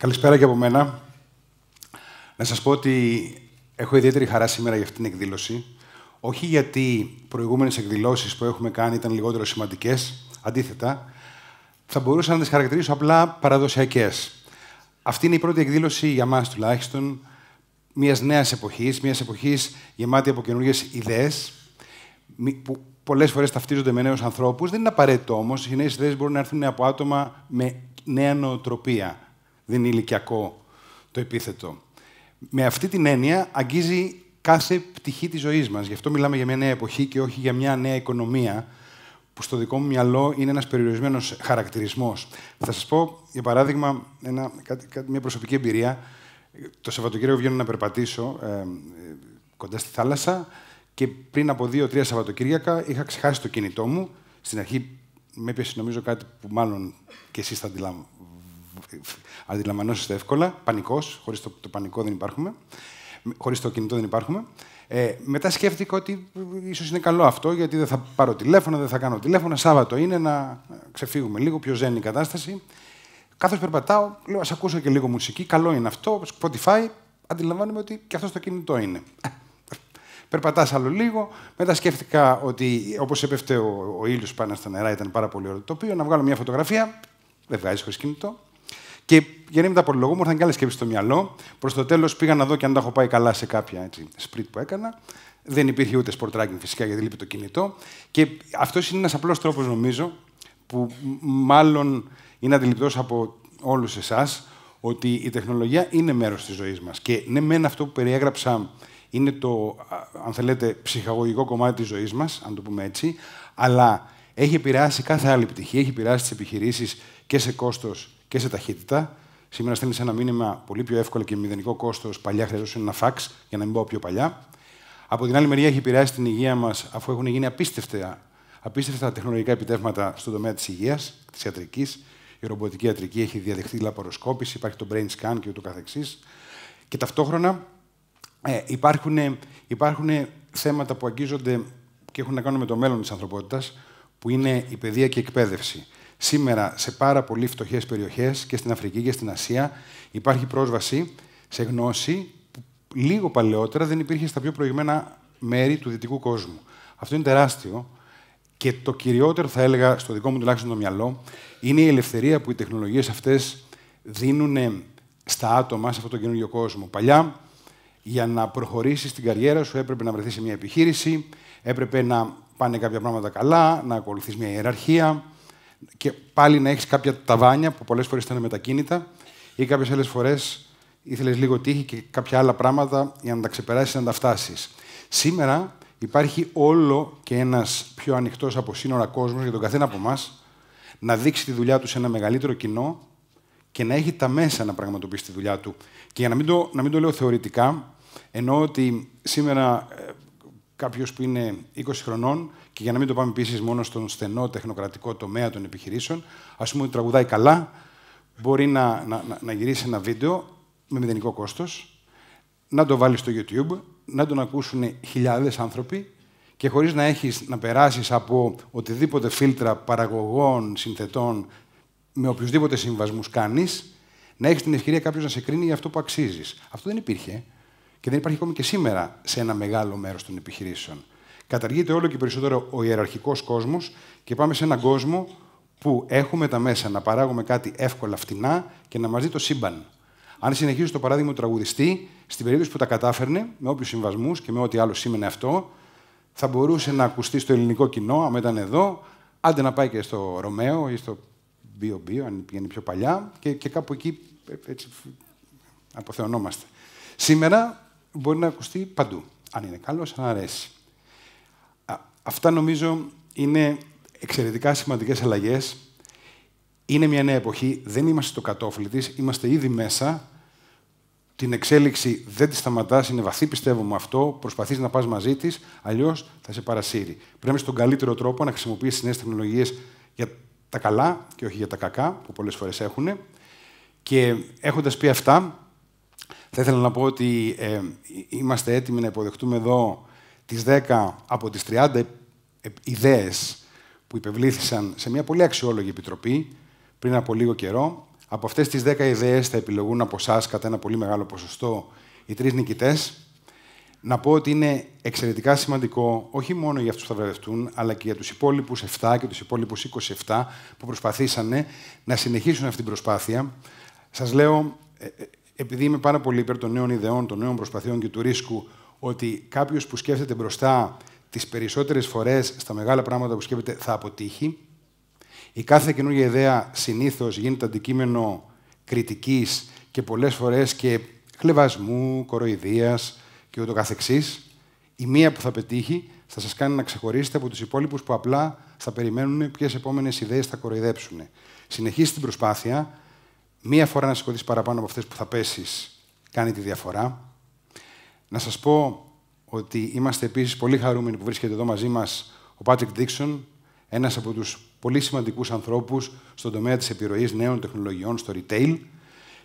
Καλησπέρα και από μένα. Να σας πω ότι έχω ιδιαίτερη χαρά σήμερα για αυτήν την εκδήλωση. Όχι γιατί οι προηγούμενες εκδηλώσεις που έχουμε κάνει ήταν λιγότερο σημαντικές, αντίθετα, θα μπορούσα να τις χαρακτηρίσω απλά παραδοσιακές. Αυτή είναι η πρώτη εκδήλωση για μας τουλάχιστον μιας νέας εποχής, μιας εποχής γεμάτη από καινούργιες ιδέες, που πολλές φορές ταυτίζονται με νέους ανθρώπους. Δεν είναι απαραίτητο όμως. Οι νέες ιδέες μπορούν να έρθουν από άτομα με νέα νοοτροπία, δεν είναι ηλικιακό το επίθετο. Με αυτή την έννοια αγγίζει κάθε πτυχή της ζωής μας. Γι' αυτό μιλάμε για μια νέα εποχή και όχι για μια νέα οικονομία, που στο δικό μου μυαλό είναι ένας περιορισμένος χαρακτηρισμός. Θα σας πω, για παράδειγμα, ένα, κάτι, μια προσωπική εμπειρία. Το Σαββατοκύριακο βγαίνω να περπατήσω κοντά στη θάλασσα και πριν από δύο-τρία Σαββατοκύριακα είχα ξεχάσει το κινητό μου. Στην αρχή με έπιασε νομίζω κάτι που μάλλον και εσείς θα αντιλαμβάνετε αντιλαμβανόσαστε εύκολα. Πανικός, χωρίς το, το πανικό δεν υπάρχουμε. Χωρίς το κινητό δεν υπάρχουμε. Ε, μετά σκέφτηκα ότι ε, ίσως είναι καλό αυτό, γιατί δεν θα πάρω τηλέφωνο, δεν θα κάνω τηλέφωνο. Σάββατο είναι να ξεφύγουμε λίγο, πιο ζένη η κατάσταση. Καθώ περπατάω, λέω: Ας ακούσω και λίγο μουσική. Καλό είναι αυτό. Spotify, αντιλαμβάνομαι ότι και αυτό το κινητό είναι. Περπατάς άλλο λίγο. Μετά σκέφτηκα ότι όπως έπεφτε ο, ο ήλιος πάνω στα νερά ήταν πάρα πολύ ωραίο το τοπίο. Να βγάλω μια φωτογραφία. Δεν βγάζει χωρίς κινητό. Και για να μην τα μου ήρθαν και άλλες σκέψεις στο μυαλό. Προς το τέλος πήγα να δω και αν τα έχω πάει καλά σε κάποια έτσι, σπρίτ που έκανα. Δεν υπήρχε ούτε sport tracking φυσικά γιατί λείπει το κινητό. Και αυτός είναι ένας απλός τρόπος, νομίζω, που μάλλον είναι αντιληπτός από όλους εσάς, ότι η τεχνολογία είναι μέρος της ζωής μας. Και ναι, μεν αυτό που περιέγραψα είναι το, αν θέλετε, ψυχαγωγικό κομμάτι της ζωής μας, αν το πούμε έτσι, αλλά έχει επηρεάσει κάθε άλλη πτυχή. Έχει επηρεάσει τις επιχειρήσεις και σε κόστος και σε ταχύτητα. Σήμερα στέλνεις ένα μήνυμα πολύ πιο εύκολο και με μηδενικό κόστος. Παλιά χρειαζόταν ένα φαξ, για να μην πάω πιο παλιά. Από την άλλη μεριά, έχει επηρεάσει την υγεία μας, αφού έχουν γίνει απίστευτα, απίστευτα τεχνολογικά επιτεύγματα στον τομέα της υγείας, της ιατρικής. Η ρομποτική ιατρική έχει διαδεχθεί λαπαροσκόπηση, υπάρχει το brain scan και ούτω καθεξής. Και ταυτόχρονα ε, υπάρχουν, ε, υπάρχουν θέματα που αγγίζονται και έχουν να κάνουν με το μέλλον της ανθρωπότητας, που είναι η παιδεία και η εκπαίδευση. Σήμερα σε πάρα πολύ φτωχές περιοχές και στην Αφρική και στην Ασία υπάρχει πρόσβαση σε γνώση που λίγο παλαιότερα δεν υπήρχε στα πιο προηγμένα μέρη του δυτικού κόσμου. Αυτό είναι τεράστιο. Και το κυριότερο, θα έλεγα, στο δικό μου τουλάχιστον το μυαλό, είναι η ελευθερία που οι τεχνολογίες αυτές δίνουν ε, στα άτομα σε αυτόν τον καινούργιο κόσμο. Παλιά, για να προχωρήσεις την καριέρα σου, έπρεπε να βρεθείς σε μια επιχείρηση, έπρεπε να πάνε κάποια πράγματα καλά, να ακολουθείς μια ιεραρχία, και πάλι να έχεις κάποια ταβάνια που πολλές φορές ήταν μετακίνητα ή κάποιες άλλες φορές ήθελες λίγο τύχη και κάποια άλλα πράγματα για να τα ξεπεράσεις να τα φτάσεις. Σήμερα υπάρχει όλο και ένας πιο ανοιχτός από σύνορα κόσμος για τον καθένα από εμάς να δείξει τη δουλειά του σε ένα μεγαλύτερο κοινό και να έχει τα μέσα να πραγματοποιήσει τη δουλειά του. Και για να μην το, να μην το λέω θεωρητικά, ενώ ότι σήμερα ε, κάποιος που είναι 20 χρονών, και για να μην το πάμε επίση μόνο στον στενό τεχνοκρατικό τομέα των επιχειρήσεων, ας πούμε ότι τραγουδάει καλά, μπορεί να, να, να γυρίσει ένα βίντεο με μηδενικό κόστος, να το βάλει στο YouTube, να τον ακούσουν χιλιάδες άνθρωποι και χωρίς να έχεις να περάσεις από οτιδήποτε φίλτρα παραγωγών, συνθετών, με οποιοδήποτε συμβασμούς κάνεις, να έχεις την ευκαιρία κάποιος να σε κρίνει για αυτό που αξίζεις. Αυτό δεν υπήρχε και δεν υπάρχει ακόμη και σήμερα σε ένα μεγάλο μέρος των επιχειρήσεων. Καταργείται όλο και περισσότερο ο ιεραρχικός κόσμος και πάμε σε έναν κόσμο που έχουμε τα μέσα να παράγουμε κάτι εύκολα, φτηνά και να μας δει το σύμπαν. Αν συνεχίζεις το παράδειγμα του τραγουδιστή, στην περίπτωση που τα κατάφερνε, με όποιους συμβασμούς και με ό,τι άλλο σήμαινε αυτό, θα μπορούσε να ακουστεί στο ελληνικό κοινό, αν ήταν εδώ, άντε να πάει και στο Ρωμαίο ή στο BOB, αν πηγαίνει πιο παλιά, και, και κάπου εκεί ε, έτσι, αποθεωνόμαστε. Σήμερα μπορεί να ακουστεί παντού. Αν είναι καλό, αν αρέσει. αυτά νομίζω είναι εξαιρετικά σημαντικές αλλαγές. Είναι μια νέα εποχή, δεν είμαστε στο κατόφλι της, είμαστε ήδη μέσα. Την εξέλιξη δεν τη σταματάς, είναι βαθύ πιστεύω με αυτό. Προσπαθείς να πας μαζί της, αλλιώς θα σε παρασύρει. Πρέπει στον καλύτερο τρόπο να χρησιμοποιήσεις νέες τεχνολογίες για τα καλά και όχι για τα κακά που πολλές φορές έχουν. Και έχοντας πει αυτά, θα ήθελα να πω ότι ε, είμαστε έτοιμοι να υποδεχτούμε εδώ τις 10 από τις 30 ε, ιδέες που υπευλήθησαν σε μια πολύ αξιόλογη επιτροπή πριν από λίγο καιρό. Από αυτές τις 10 ιδέες θα επιλογούν από εσάς κατά ένα πολύ μεγάλο ποσοστό οι τρεις νικητές. Να πω ότι είναι εξαιρετικά σημαντικό όχι μόνο για αυτούς που θα βρεθούν, αλλά και για τους υπόλοιπους 7 και τους υπόλοιπους 27 που προσπαθήσανε να συνεχίσουν αυτή την προσπάθεια. Σας λέω, ε, ε, επειδή είμαι πάρα πολύ υπέρ των νέων ιδεών, των νέων προσπαθειών και του ρίσκου, ότι κάποιος που σκέφτεται μπροστά τις περισσότερες φορές στα μεγάλα πράγματα που σκέφτεται θα αποτύχει. Η κάθε καινούργια ιδέα συνήθως γίνεται αντικείμενο κριτικής και πολλές φορές και χλεβασμού, κοροϊδίας και ούτω καθεξής. Η μία που θα πετύχει θα σας κάνει να ξεχωρίσετε από τους υπόλοιπους που απλά θα περιμένουν ποιες επόμενες ιδέες θα κοροϊδέψουν. Συνεχίστε την προσπάθεια, μία φορά να σηκωθείς παραπάνω από αυτές που θα πέσεις κάνει τη διαφορά. Να σας πω ότι είμαστε επίσης πολύ χαρούμενοι που βρίσκεται εδώ μαζί μας, ο Πάτρικ Δίξον, ένας από τους πολύ σημαντικούς ανθρώπους στον τομέα της επιρροής νέων τεχνολογιών στο retail.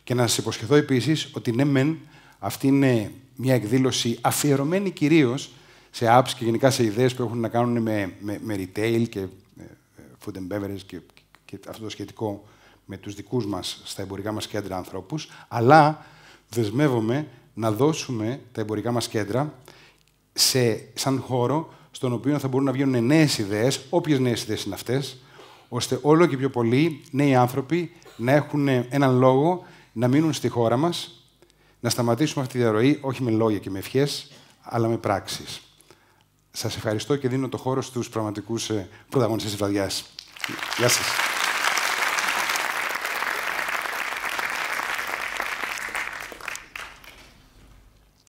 Και να σας υποσχεθώ επίσης ότι ναι μεν, αυτή είναι μια εκδήλωση αφιερωμένη κυρίως σε apps και γενικά σε ιδέες που έχουν να κάνουν με, με, retail και ε, ε, food and beverage και, και αυτό το σχετικό με τους δικούς μας στα εμπορικά μας κέντρα ανθρώπους, αλλά δεσμεύομαι να δώσουμε τα εμπορικά μας κέντρα σε, σαν χώρο στον οποίο θα μπορούν να βγαίνουν νέες ιδέες, όποιες νέες ιδέες είναι αυτές, ώστε όλο και πιο πολλοί νέοι άνθρωποι να έχουν έναν λόγο να μείνουν στη χώρα μας, να σταματήσουμε αυτή τη διαρροή, όχι με λόγια και με ευχές, αλλά με πράξεις. Σας ευχαριστώ και δίνω το χώρο στους πραγματικούς ε, πρωταγωνιστές της βραδιάς. Γεια σας.